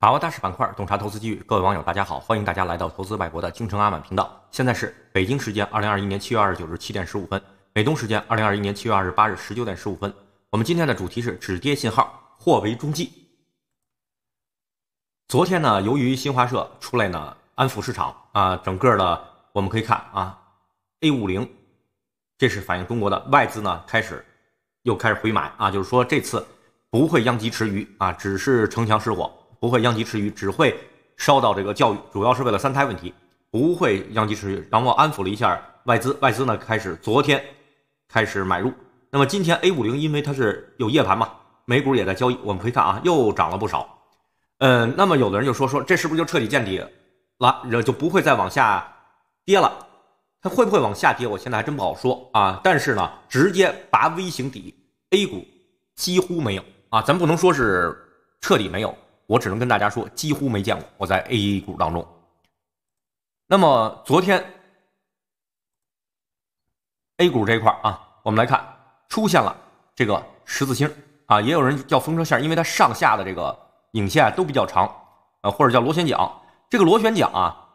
把握大势板块，洞察投资机遇。各位网友，大家好，欢迎大家来到投资百国的京城阿满频道。现在是北京时间二零二一年七月二十九日七点十五分，美东时间二零二一年七月二十八日十九点十五分。我们今天的主题是止跌信号或为中继。昨天呢，由于新华社出来呢，安抚市场啊，整个的我们可以看啊，A 五零，这是反映中国的外资呢开始又开始回买啊，就是说这次不会殃及池鱼啊，只是城墙失火。不会殃及池鱼，只会烧到这个教育，主要是为了三胎问题，不会殃及池鱼。然后安抚了一下外资，外资呢开始昨天开始买入。那么今天 A 五零因为它是有夜盘嘛，美股也在交易，我们可以看啊，又涨了不少。嗯，那么有的人就说说这是不是就彻底见底了，后就不会再往下跌了？它会不会往下跌？我现在还真不好说啊。但是呢，直接拔 V 型底，A 股几乎没有啊，咱不能说是彻底没有。我只能跟大家说，几乎没见过我在 A 股当中。那么昨天 A 股这一块啊，我们来看出现了这个十字星啊，也有人叫风车线，因为它上下的这个影线都比较长啊，或者叫螺旋桨。这个螺旋桨啊，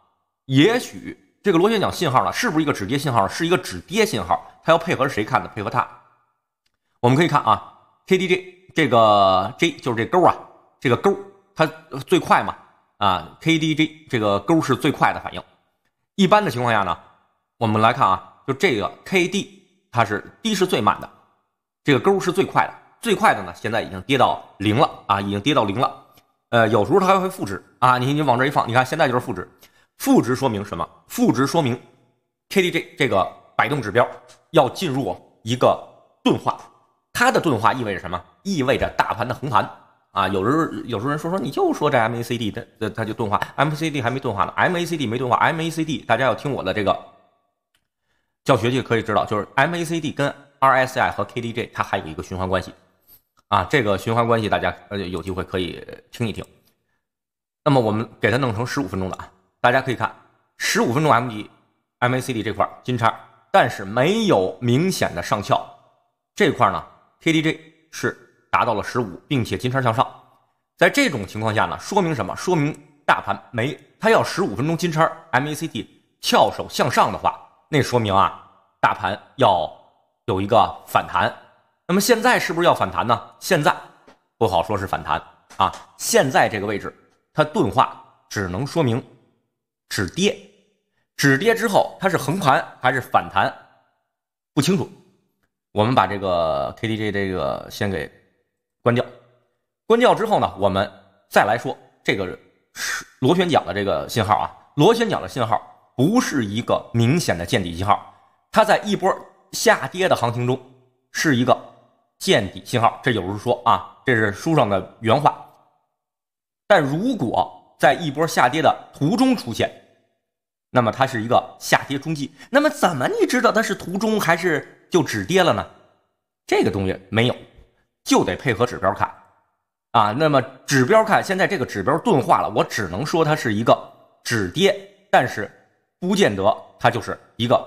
也许这个螺旋桨信号呢，是不是一个止跌信号？是一个止跌信号，它要配合谁看的？配合它。我们可以看啊，KDJ 这个 J 就是这钩啊，这个钩。它最快嘛？啊，K D J 这个勾是最快的反应。一般的情况下呢，我们来看啊，就这个 K D，它是低是最慢的，这个勾是最快的。最快的呢，现在已经跌到零了啊，已经跌到零了。呃，有时候它还会负值啊，你你往这一放，你看现在就是负值。负值说明什么？负值说明 K D J 这个摆动指标要进入一个钝化。它的钝化意味着什么？意味着大盘的横盘。啊，有人有时候人说说你就说这 MACD，它它就钝化，MACD 还没钝化呢，MACD 没钝化，MACD 大家要听我的这个教学就可以知道，就是 MACD 跟 RSI 和 KDJ 它还有一个循环关系啊，这个循环关系大家呃有机会可以听一听。那么我们给它弄成十五分钟的啊，大家可以看十五分钟 M 级 MACD 这块金叉，但是没有明显的上翘，这块呢 KDJ 是。达到了十五，并且金叉向上，在这种情况下呢，说明什么？说明大盘没它要十五分钟金叉 MACD 翘首向上的话，那说明啊，大盘要有一个反弹。那么现在是不是要反弹呢？现在不好说是反弹啊。现在这个位置它钝化，只能说明止跌。止跌之后它是横盘还是反弹不清楚。我们把这个 KDJ 这个先给。关掉，关掉之后呢，我们再来说这个是螺旋桨的这个信号啊。螺旋桨的信号不是一个明显的见底信号，它在一波下跌的行情中是一个见底信号。这有人说啊，这是书上的原话。但如果在一波下跌的途中出现，那么它是一个下跌中继。那么怎么你知道它是途中还是就止跌了呢？这个东西没有。就得配合指标看，啊，那么指标看，现在这个指标钝化了，我只能说它是一个止跌，但是不见得它就是一个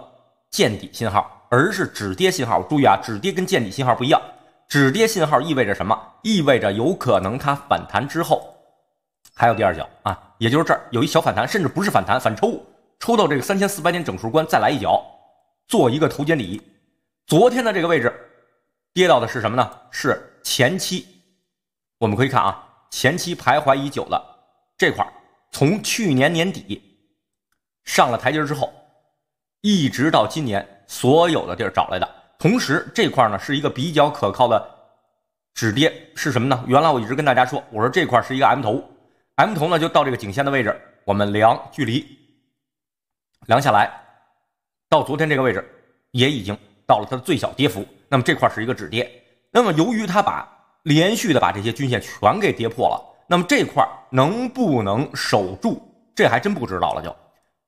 见底信号，而是止跌信号。注意啊，止跌跟见底信号不一样，止跌信号意味着什么？意味着有可能它反弹之后还有第二脚啊，也就是这儿有一小反弹，甚至不是反弹，反抽，抽到这个三千四百点整数关再来一脚，做一个头肩底。昨天的这个位置跌到的是什么呢？是。前期我们可以看啊，前期徘徊已久的这块儿，从去年年底上了台阶之后，一直到今年，所有的地儿找来的。同时这块儿呢是一个比较可靠的止跌，是什么呢？原来我一直跟大家说，我说这块是一个 M 头，M 头呢就到这个颈线的位置，我们量距离量下来，到昨天这个位置也已经到了它的最小跌幅，那么这块是一个止跌。那么，由于它把连续的把这些均线全给跌破了，那么这块能不能守住，这还真不知道了。就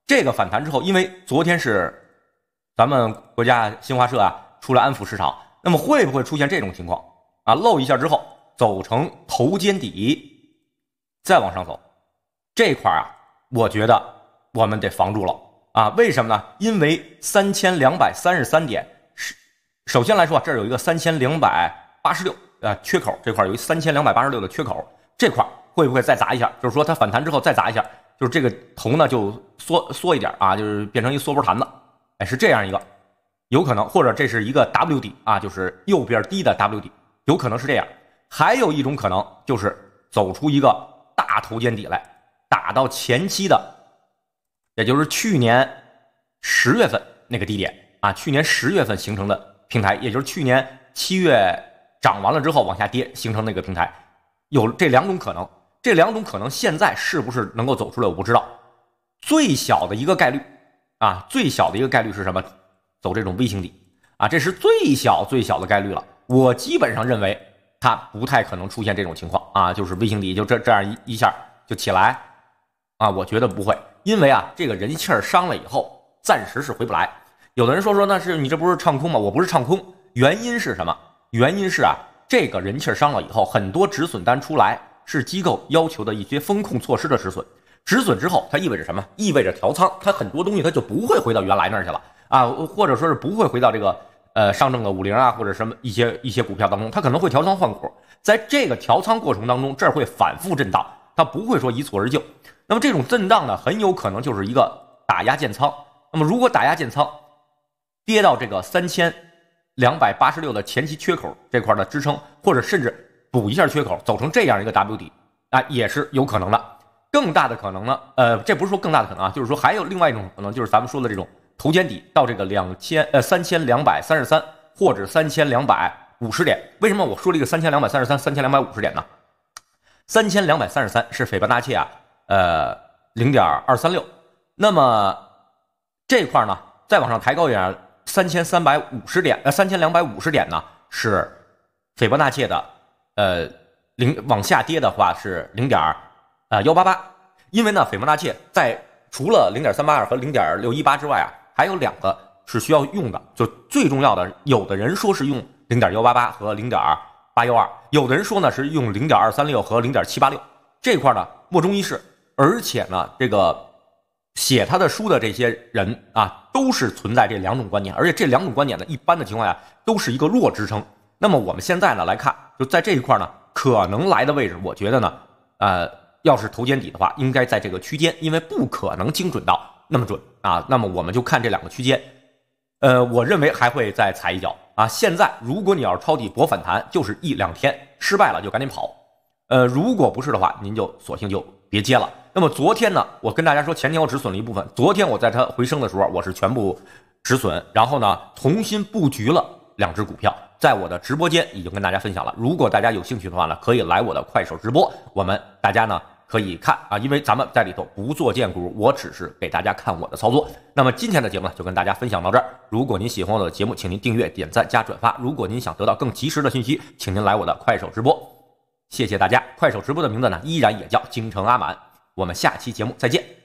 这个反弹之后，因为昨天是咱们国家新华社啊出来安抚市场，那么会不会出现这种情况啊？露一下之后走成头肩底，再往上走，这块啊，我觉得我们得防住了啊。为什么呢？因为三千两百三十三点。首先来说，这儿有一个三千两百八十六，啊缺口这块有有三千两百八十六的缺口，这块会不会再砸一下？就是说它反弹之后再砸一下，就是这个头呢就缩缩一点啊，就是变成一缩波盘子，哎，是这样一个，有可能，或者这是一个 W 底啊，就是右边低的 W 底，有可能是这样。还有一种可能就是走出一个大头肩底来，打到前期的，也就是去年十月份那个低点啊，去年十月份形成的。平台，也就是去年七月涨完了之后往下跌形成那个平台，有这两种可能。这两种可能现在是不是能够走出来，我不知道。最小的一个概率啊，最小的一个概率是什么？走这种微型底啊，这是最小最小的概率了。我基本上认为它不太可能出现这种情况啊，就是微型底就这这样一一下就起来啊，我觉得不会，因为啊这个人气儿伤了以后，暂时是回不来。有的人说说那是你这不是唱空吗？我不是唱空，原因是什么？原因是啊，这个人气儿伤了以后，很多止损单出来，是机构要求的一些风控措施的止损。止损之后，它意味着什么？意味着调仓，它很多东西它就不会回到原来那儿去了啊，或者说是不会回到这个呃上证的五零啊或者什么一些一些股票当中，它可能会调仓换股。在这个调仓过程当中，这儿会反复震荡，它不会说一蹴而就。那么这种震荡呢，很有可能就是一个打压建仓。那么如果打压建仓，跌到这个三千两百八十六的前期缺口这块的支撑，或者甚至补一下缺口，走成这样一个 W 底，啊，也是有可能的。更大的可能呢？呃，这不是说更大的可能啊，就是说还有另外一种可能，就是咱们说的这种头肩底到这个两千呃三千两百三十三或者三千两百五十点。为什么我说了一个三千两百三十三三千两百五十点呢？三千两百三十三是斐波那契啊，呃零点二三六。那么这块呢，再往上抬高一点。三千三百五十点，呃，三千两百五十点呢，是斐波那契的，呃，零往下跌的话是零点，呃，幺八八。因为呢，斐波那契在除了零点三八二和零点六一八之外啊，还有两个是需要用的，就最重要的，有的人说是用零点幺八八和零点八幺二，有的人说呢是用零点二三六和零点七八六这块呢，莫衷一是，而且呢，这个。写他的书的这些人啊，都是存在这两种观点，而且这两种观点呢，一般的情况下都是一个弱支撑。那么我们现在呢来看，就在这一块呢，可能来的位置，我觉得呢，呃，要是头肩底的话，应该在这个区间，因为不可能精准到那么准啊。那么我们就看这两个区间，呃，我认为还会再踩一脚啊。现在如果你要是抄底博反弹，就是一两天失败了就赶紧跑，呃，如果不是的话，您就索性就别接了。那么昨天呢，我跟大家说前天我止损了一部分，昨天我在它回升的时候，我是全部止损，然后呢重新布局了两只股票，在我的直播间已经跟大家分享了。如果大家有兴趣的话呢，可以来我的快手直播，我们大家呢可以看啊，因为咱们在里头不做荐股，我只是给大家看我的操作。那么今天的节目呢就跟大家分享到这儿。如果您喜欢我的节目，请您订阅、点赞、加转发。如果您想得到更及时的信息，请您来我的快手直播。谢谢大家，快手直播的名字呢依然也叫京城阿满。我们下期节目再见。